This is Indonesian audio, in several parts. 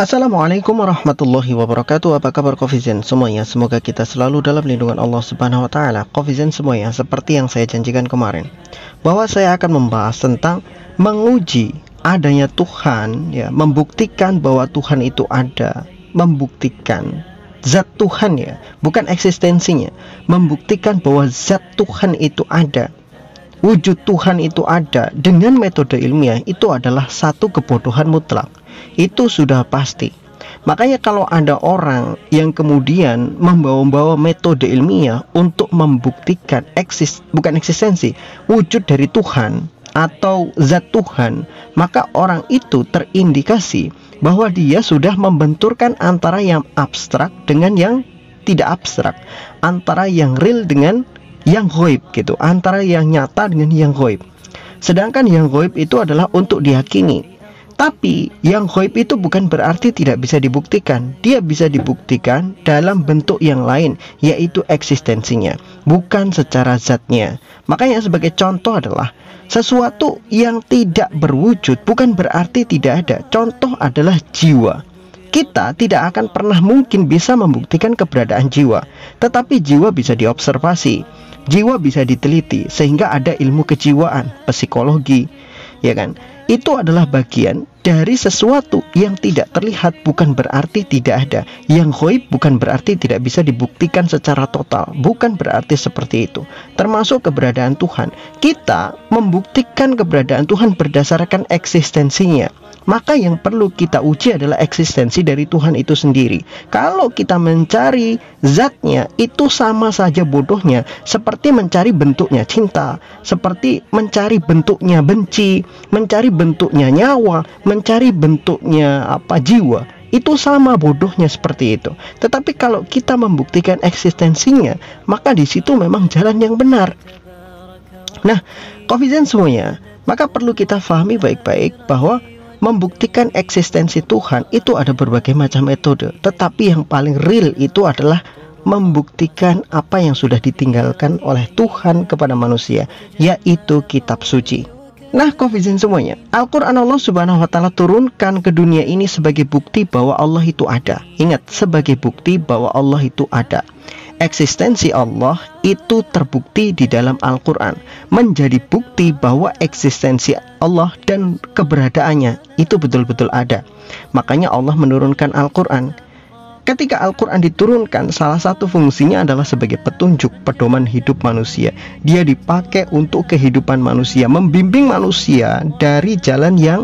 Assalamualaikum warahmatullahi wabarakatuh. Apa kabar Kofizen semuanya? Semoga kita selalu dalam lindungan Allah Subhanahu wa taala. Kofizen semuanya, seperti yang saya janjikan kemarin, bahwa saya akan membahas tentang menguji adanya Tuhan, ya, membuktikan bahwa Tuhan itu ada, membuktikan zat Tuhan ya, bukan eksistensinya, membuktikan bahwa zat Tuhan itu ada wujud Tuhan itu ada dengan metode ilmiah itu adalah satu kebodohan mutlak. Itu sudah pasti. Makanya kalau ada orang yang kemudian membawa-bawa metode ilmiah untuk membuktikan eksis bukan eksistensi wujud dari Tuhan atau zat Tuhan, maka orang itu terindikasi bahwa dia sudah membenturkan antara yang abstrak dengan yang tidak abstrak, antara yang real dengan yang goib gitu antara yang nyata dengan yang goib sedangkan yang goib itu adalah untuk diyakini tapi yang goib itu bukan berarti tidak bisa dibuktikan Dia bisa dibuktikan dalam bentuk yang lain Yaitu eksistensinya Bukan secara zatnya Makanya sebagai contoh adalah Sesuatu yang tidak berwujud bukan berarti tidak ada Contoh adalah jiwa kita tidak akan pernah mungkin bisa membuktikan keberadaan jiwa, tetapi jiwa bisa diobservasi, jiwa bisa diteliti sehingga ada ilmu kejiwaan, psikologi, ya kan? Itu adalah bagian dari sesuatu yang tidak terlihat bukan berarti tidak ada. Yang goib bukan berarti tidak bisa dibuktikan secara total, bukan berarti seperti itu. Termasuk keberadaan Tuhan. Kita membuktikan keberadaan Tuhan berdasarkan eksistensinya. Maka yang perlu kita uji adalah eksistensi dari Tuhan itu sendiri. Kalau kita mencari zatnya, itu sama saja bodohnya seperti mencari bentuknya cinta, seperti mencari bentuknya benci, mencari bentuknya nyawa, men mencari bentuknya apa jiwa itu sama bodohnya seperti itu. Tetapi kalau kita membuktikan eksistensinya, maka di situ memang jalan yang benar. Nah, Kofizen semuanya, maka perlu kita fahami baik-baik bahwa membuktikan eksistensi Tuhan itu ada berbagai macam metode, tetapi yang paling real itu adalah membuktikan apa yang sudah ditinggalkan oleh Tuhan kepada manusia, yaitu kitab suci. Nah, kofizin semuanya, Al-Quran Allah Subhanahu wa Ta'ala turunkan ke dunia ini sebagai bukti bahwa Allah itu ada. Ingat, sebagai bukti bahwa Allah itu ada. Eksistensi Allah itu terbukti di dalam Al-Quran, menjadi bukti bahwa eksistensi Allah dan keberadaannya itu betul-betul ada. Makanya, Allah menurunkan Al-Quran Ketika Al-Quran diturunkan, salah satu fungsinya adalah sebagai petunjuk pedoman hidup manusia. Dia dipakai untuk kehidupan manusia, membimbing manusia dari jalan yang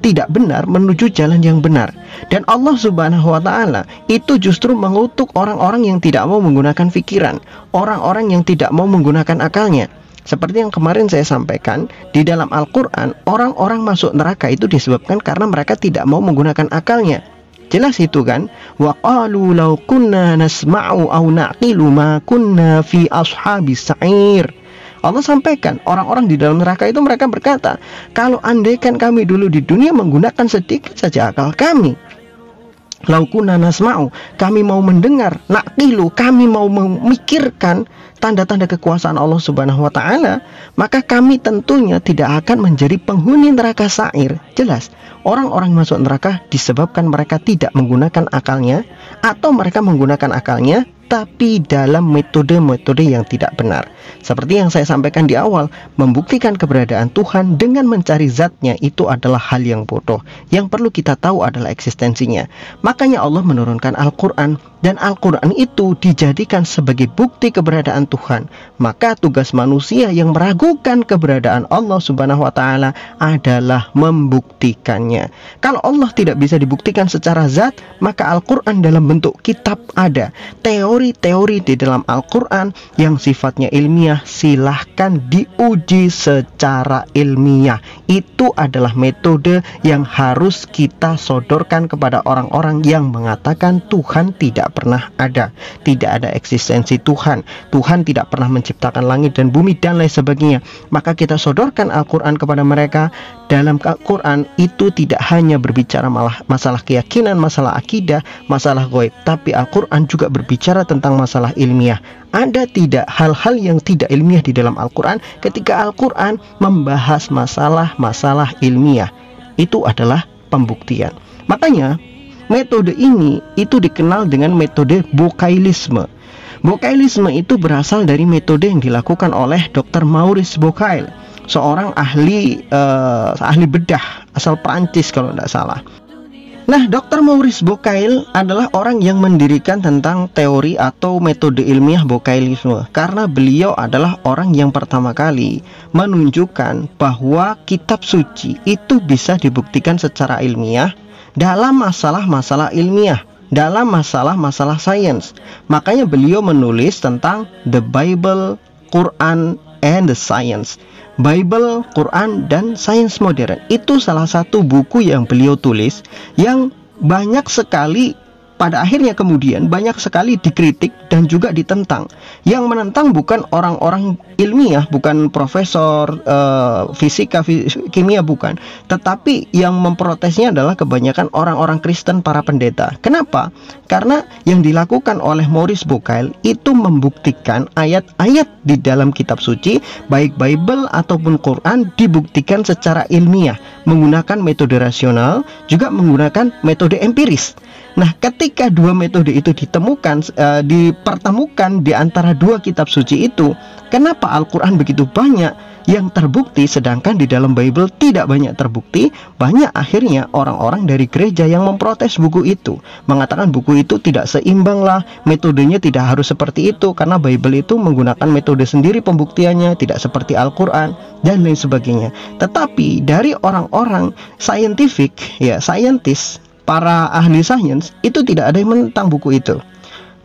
tidak benar menuju jalan yang benar. Dan Allah Subhanahu wa taala itu justru mengutuk orang-orang yang tidak mau menggunakan pikiran, orang-orang yang tidak mau menggunakan akalnya. Seperti yang kemarin saya sampaikan, di dalam Al-Qur'an orang-orang masuk neraka itu disebabkan karena mereka tidak mau menggunakan akalnya. Jelas itu kan? Wa qalu law kunna nasma'u aw naqilu ma kunna fi ashabis sa'ir. Allah sampaikan orang-orang di dalam neraka itu mereka berkata, kalau andaikan kami dulu di dunia menggunakan sedikit saja akal kami, laukuna nasma'u kami mau mendengar nakilu kami mau memikirkan tanda-tanda kekuasaan Allah Subhanahu wa taala maka kami tentunya tidak akan menjadi penghuni neraka sair jelas orang-orang masuk neraka disebabkan mereka tidak menggunakan akalnya atau mereka menggunakan akalnya tapi dalam metode-metode yang tidak benar. Seperti yang saya sampaikan di awal, membuktikan keberadaan Tuhan dengan mencari zatnya itu adalah hal yang bodoh. Yang perlu kita tahu adalah eksistensinya. Makanya Allah menurunkan Al-Quran dan Al-Quran itu dijadikan sebagai bukti keberadaan Tuhan maka tugas manusia yang meragukan keberadaan Allah subhanahu wa ta'ala adalah membuktikannya kalau Allah tidak bisa dibuktikan secara zat maka Al-Quran dalam bentuk kitab ada teori-teori di dalam Al-Quran yang sifatnya ilmiah silahkan diuji secara ilmiah itu adalah metode yang harus kita sodorkan kepada orang-orang yang mengatakan Tuhan tidak tidak pernah ada, tidak ada eksistensi Tuhan, Tuhan tidak pernah menciptakan langit dan bumi dan lain sebagainya. Maka kita sodorkan Al-Qur'an kepada mereka. Dalam Al-Qur'an itu tidak hanya berbicara malah masalah keyakinan, masalah akidah, masalah goib, tapi Al-Qur'an juga berbicara tentang masalah ilmiah. Ada tidak hal-hal yang tidak ilmiah di dalam Al-Qur'an ketika Al-Qur'an membahas masalah-masalah ilmiah? Itu adalah pembuktian. Makanya Metode ini itu dikenal dengan metode Bokailisme. Bokailisme itu berasal dari metode yang dilakukan oleh Dr. Maurice Bokail, seorang ahli uh, ahli bedah asal Prancis kalau tidak salah. Nah, Dr. Maurice Bokail adalah orang yang mendirikan tentang teori atau metode ilmiah Bokailisme karena beliau adalah orang yang pertama kali menunjukkan bahwa kitab suci itu bisa dibuktikan secara ilmiah dalam masalah-masalah ilmiah, dalam masalah-masalah sains. Makanya beliau menulis tentang the Bible, Quran, and the Science. Bible, Quran, dan sains modern. Itu salah satu buku yang beliau tulis yang banyak sekali pada akhirnya kemudian banyak sekali dikritik dan juga ditentang. Yang menentang bukan orang-orang ilmiah, bukan profesor uh, fisika, fis kimia bukan, tetapi yang memprotesnya adalah kebanyakan orang-orang Kristen para pendeta. Kenapa? Karena yang dilakukan oleh Maurice Bucail itu membuktikan ayat-ayat di dalam kitab suci, baik Bible ataupun Quran dibuktikan secara ilmiah menggunakan metode rasional juga menggunakan metode empiris. Nah, ketika dua metode itu ditemukan e, dipertemukan di antara dua kitab suci itu, kenapa Al-Qur'an begitu banyak yang terbukti sedangkan di dalam Bible tidak banyak terbukti, banyak akhirnya orang-orang dari gereja yang memprotes buku itu, mengatakan buku itu tidak seimbang lah, metodenya tidak harus seperti itu karena Bible itu menggunakan metode sendiri pembuktiannya, tidak seperti Al-Qur'an dan lain sebagainya. Tetapi dari orang-orang saintifik ya, saintis para ahli sains itu tidak ada yang menentang buku itu.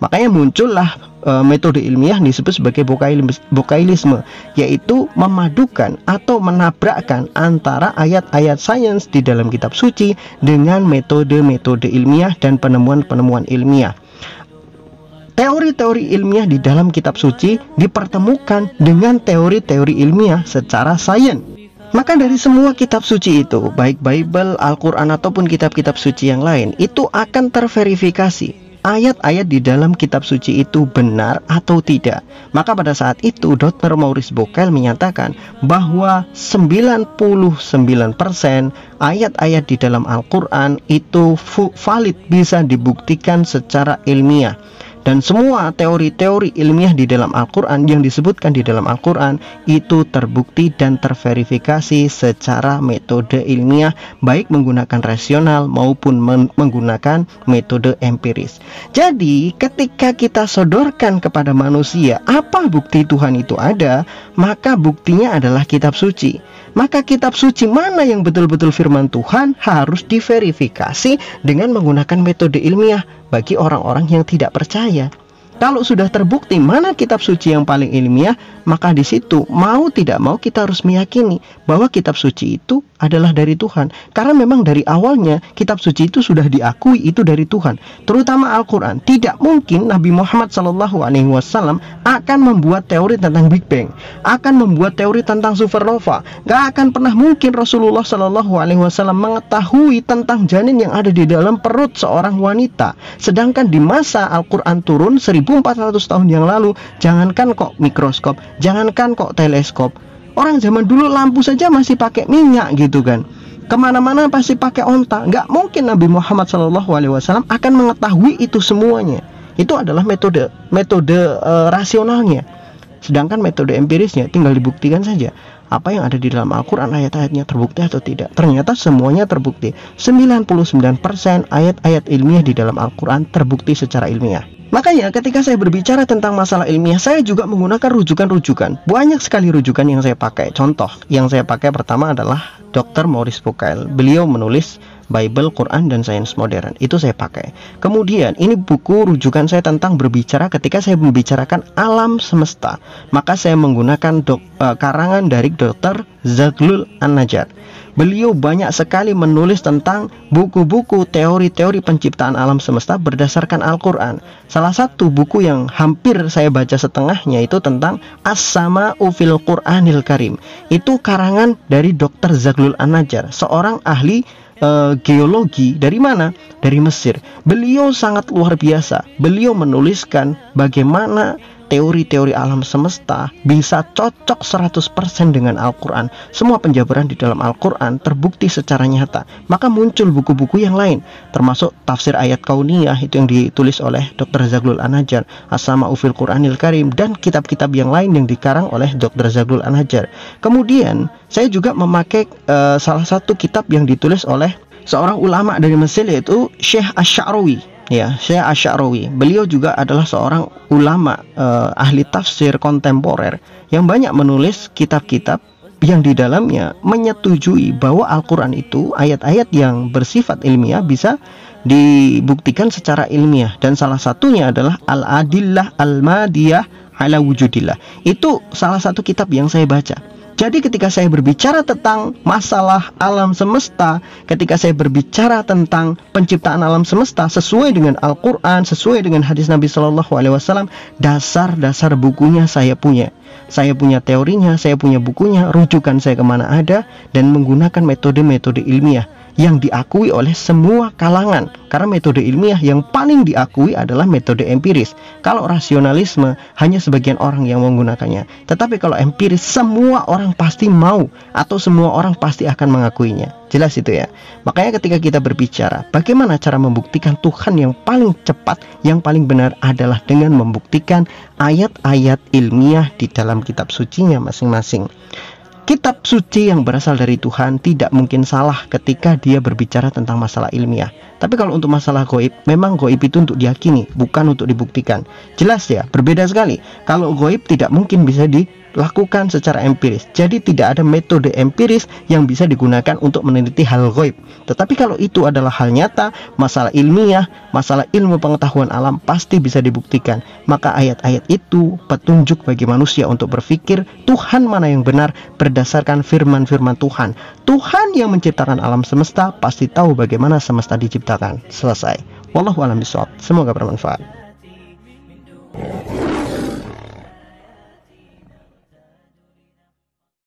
Makanya muncullah e, metode ilmiah disebut sebagai bokailisme, yaitu memadukan atau menabrakkan antara ayat-ayat sains di dalam kitab suci dengan metode-metode ilmiah dan penemuan-penemuan ilmiah. Teori-teori ilmiah di dalam kitab suci dipertemukan dengan teori-teori ilmiah secara sains maka dari semua kitab suci itu, baik Bible, Al-Quran ataupun kitab-kitab suci yang lain, itu akan terverifikasi ayat-ayat di dalam kitab suci itu benar atau tidak. Maka pada saat itu Dr. Maurice Bokel menyatakan bahwa 99% ayat-ayat di dalam Al-Quran itu valid bisa dibuktikan secara ilmiah dan semua teori-teori ilmiah di dalam Al-Quran yang disebutkan di dalam Al-Quran itu terbukti dan terverifikasi secara metode ilmiah baik menggunakan rasional maupun menggunakan metode empiris jadi ketika kita sodorkan kepada manusia apa bukti Tuhan itu ada maka buktinya adalah kitab suci maka kitab suci mana yang betul-betul firman Tuhan harus diverifikasi dengan menggunakan metode ilmiah bagi orang-orang yang tidak percaya. Kalau sudah terbukti mana kitab suci yang paling ilmiah, maka di situ mau tidak mau kita harus meyakini bahwa kitab suci itu adalah dari Tuhan. Karena memang dari awalnya kitab suci itu sudah diakui itu dari Tuhan, terutama Al-Qur'an. Tidak mungkin Nabi Muhammad SAW akan membuat teori tentang Big Bang, akan membuat teori tentang supernova. Gak akan pernah mungkin Rasulullah SAW mengetahui tentang janin yang ada di dalam perut seorang wanita. Sedangkan di masa Al-Qur'an turun 1000 1400 tahun yang lalu jangankan kok mikroskop jangankan kok teleskop orang zaman dulu lampu saja masih pakai minyak gitu kan kemana-mana pasti pakai onta nggak mungkin Nabi Muhammad SAW akan mengetahui itu semuanya itu adalah metode metode uh, rasionalnya sedangkan metode empirisnya tinggal dibuktikan saja apa yang ada di dalam Al-Quran ayat-ayatnya terbukti atau tidak ternyata semuanya terbukti 99% ayat-ayat ilmiah di dalam Al-Quran terbukti secara ilmiah Makanya ketika saya berbicara tentang masalah ilmiah, saya juga menggunakan rujukan-rujukan. Banyak sekali rujukan yang saya pakai. Contoh yang saya pakai pertama adalah Dr. Maurice Bukail Beliau menulis Bible, Quran, dan Sains Modern. Itu saya pakai. Kemudian ini buku rujukan saya tentang berbicara ketika saya membicarakan alam semesta. Maka saya menggunakan dok, eh, karangan dari Dr. Zaglul an beliau banyak sekali menulis tentang buku-buku teori-teori penciptaan alam semesta berdasarkan Al-Quran. Salah satu buku yang hampir saya baca setengahnya itu tentang As-Sama Ufil Quranil Karim. Itu karangan dari Dr. Zaglul Anajar, seorang ahli eh, geologi dari mana? Dari Mesir. Beliau sangat luar biasa. Beliau menuliskan bagaimana teori-teori alam semesta bisa cocok 100% dengan Al-Quran semua penjabaran di dalam Al-Quran terbukti secara nyata maka muncul buku-buku yang lain termasuk tafsir ayat kauniyah itu yang ditulis oleh Dr. Zaglul Anajar Asama Ufil Quranil Karim dan kitab-kitab yang lain yang dikarang oleh Dr. Zaglul Anajar kemudian saya juga memakai uh, salah satu kitab yang ditulis oleh seorang ulama dari Mesir yaitu Syekh Asy'arawi ya Syekh Asy'arawi. Beliau juga adalah seorang ulama eh, ahli tafsir kontemporer yang banyak menulis kitab-kitab yang di dalamnya menyetujui bahwa Al-Qur'an itu ayat-ayat yang bersifat ilmiah bisa dibuktikan secara ilmiah dan salah satunya adalah Al-Adillah Al-Madiyah ala wujudillah. Itu salah satu kitab yang saya baca jadi ketika saya berbicara tentang masalah alam semesta, ketika saya berbicara tentang penciptaan alam semesta sesuai dengan Al-Qur'an, sesuai dengan hadis Nabi Shallallahu alaihi wasallam, dasar-dasar bukunya saya punya. Saya punya teorinya, saya punya bukunya, rujukan saya kemana ada dan menggunakan metode-metode ilmiah yang diakui oleh semua kalangan karena metode ilmiah yang paling diakui adalah metode empiris. Kalau rasionalisme hanya sebagian orang yang menggunakannya, tetapi kalau empiris semua orang pasti mau atau semua orang pasti akan mengakuinya. Jelas itu ya. Makanya ketika kita berbicara bagaimana cara membuktikan Tuhan yang paling cepat, yang paling benar adalah dengan membuktikan ayat-ayat ilmiah di dalam kitab sucinya masing-masing. Kitab suci yang berasal dari Tuhan tidak mungkin salah ketika dia berbicara tentang masalah ilmiah. Tapi kalau untuk masalah goib, memang goib itu untuk diyakini, bukan untuk dibuktikan. Jelas ya, berbeda sekali. Kalau goib tidak mungkin bisa di lakukan secara empiris. Jadi tidak ada metode empiris yang bisa digunakan untuk meneliti hal goib. Tetapi kalau itu adalah hal nyata, masalah ilmiah, masalah ilmu pengetahuan alam pasti bisa dibuktikan. Maka ayat-ayat itu petunjuk bagi manusia untuk berpikir Tuhan mana yang benar berdasarkan firman-firman Tuhan. Tuhan yang menciptakan alam semesta pasti tahu bagaimana semesta diciptakan. Selesai. Wallahu a'lam Semoga bermanfaat.